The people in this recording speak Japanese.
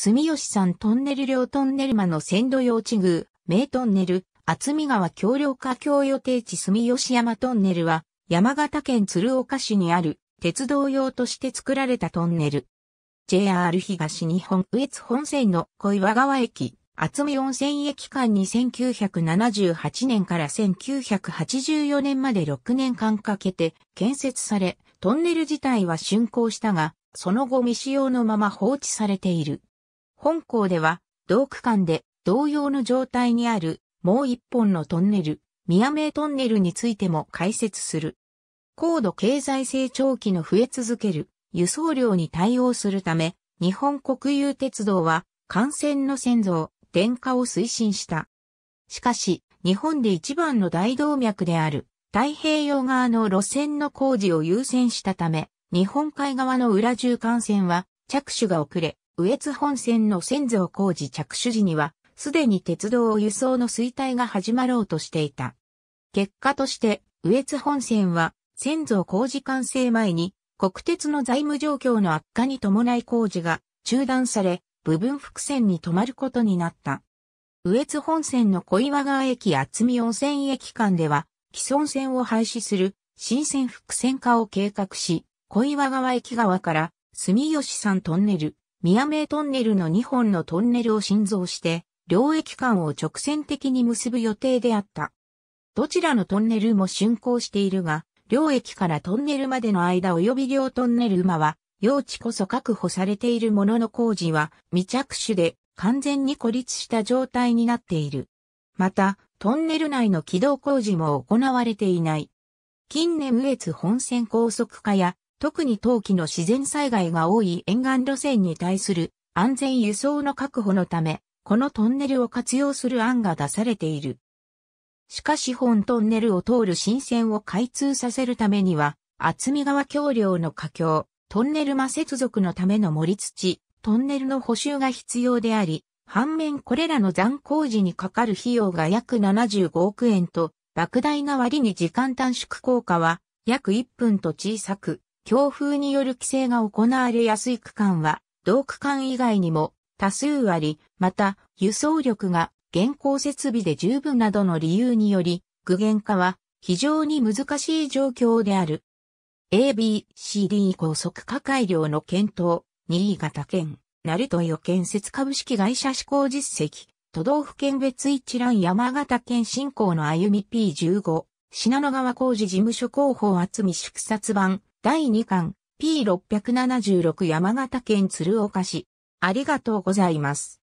住吉山トンネル両トンネル間の線路用地宮、名トンネル、厚見川橋梁架橋予定地住吉山トンネルは、山形県鶴岡市にある、鉄道用として作られたトンネル。JR 東日本上越本線の小岩川駅、厚見温泉駅間に1978年から1984年まで6年間かけて建設され、トンネル自体は竣工したが、その後未使用のまま放置されている。本校では、同区間で同様の状態にあるもう一本のトンネル、宮名トンネルについても解説する。高度経済成長期の増え続ける輸送量に対応するため、日本国有鉄道は幹線の線増、電化を推進した。しかし、日本で一番の大動脈である太平洋側の路線の工事を優先したため、日本海側の裏中幹線は着手が遅れ、羽越本線の先祖工事着手時には、すでに鉄道を輸送の衰退が始まろうとしていた。結果として、羽越本線は、先祖工事完成前に、国鉄の財務状況の悪化に伴い工事が中断され、部分伏線に止まることになった。羽越本線の小岩川駅厚見温泉駅間では、既存線を廃止する新線伏線化を計画し、小岩川駅側から住吉山トンネル、宮名トンネルの2本のトンネルを新造して、両駅間を直線的に結ぶ予定であった。どちらのトンネルも竣工しているが、両駅からトンネルまでの間及び両トンネル馬は、用地こそ確保されているものの工事は未着手で完全に孤立した状態になっている。また、トンネル内の軌道工事も行われていない。近年羽越本線高速化や特に冬季の自然災害が多い沿岸路線に対する安全輸送の確保のため、このトンネルを活用する案が出されている。しかし本トンネルを通る新線を開通させるためには、厚見川橋梁の架橋、トンネル間接続のための盛り土、トンネルの補修が必要であり、反面これらの残工事にかかる費用が約75億円と、莫大な割に時間短縮効果は約1分と小さく、強風による規制が行われやすい区間は、同区間以外にも多数あり、また、輸送力が現行設備で十分などの理由により、具現化は非常に難しい状況である。ABCD 高速化改良の検討、新潟県、成予建設株式会社施行実績、都道府県別一覧山形県振興の歩み P15、品野川工事事務所広報厚み縮冊版、第2巻 P676 山形県鶴岡市。ありがとうございます。